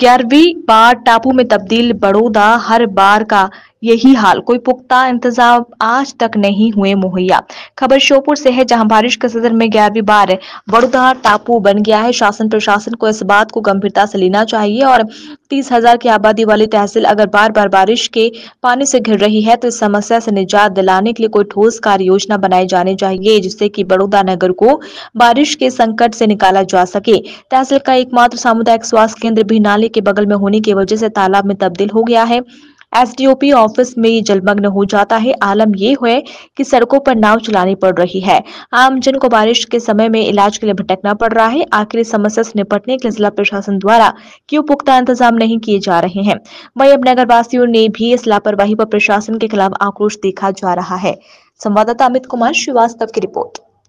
ग्यारहवीं बार टापू में तब्दील बड़ौदा हर बार का यही हाल कोई पुख्ता इंतजाम आज तक नहीं हुए मुहैया खबर श्योपुर से है जहां बारिश के सदर में ग्यारहवीं बार बड़ुधार टापू बन गया है शासन प्रशासन को इस बात को गंभीरता से लेना चाहिए और तीस हजार की आबादी वाली तहसील अगर बार बार बारिश के पानी से घिर रही है तो इस समस्या से निजात दिलाने के लिए कोई ठोस कार्य योजना बनाई जानी चाहिए जिससे की बड़ौदा नगर को बारिश के संकट से निकाला जा सके तहसील का एकमात्र सामुदायिक स्वास्थ्य केंद्र भी नाले के बगल में होने की वजह से तालाब में तब्दील हो गया है एसडीओपी ऑफिस में जलमग्न हो जाता है आलम ये है कि सड़कों पर नाव चलानी पड़ रही है आमजन को बारिश के समय में इलाज के लिए भटकना पड़ रहा है आखिर समस्या से निपटने के लिए जिला प्रशासन द्वारा क्यों पुख्ता इंतजाम नहीं किए जा रहे हैं वही अब नगर वासियों ने भी इस लापरवाही पर प्रशासन के खिलाफ आक्रोश देखा जा रहा है संवाददाता अमित कुमार श्रीवास्तव की रिपोर्ट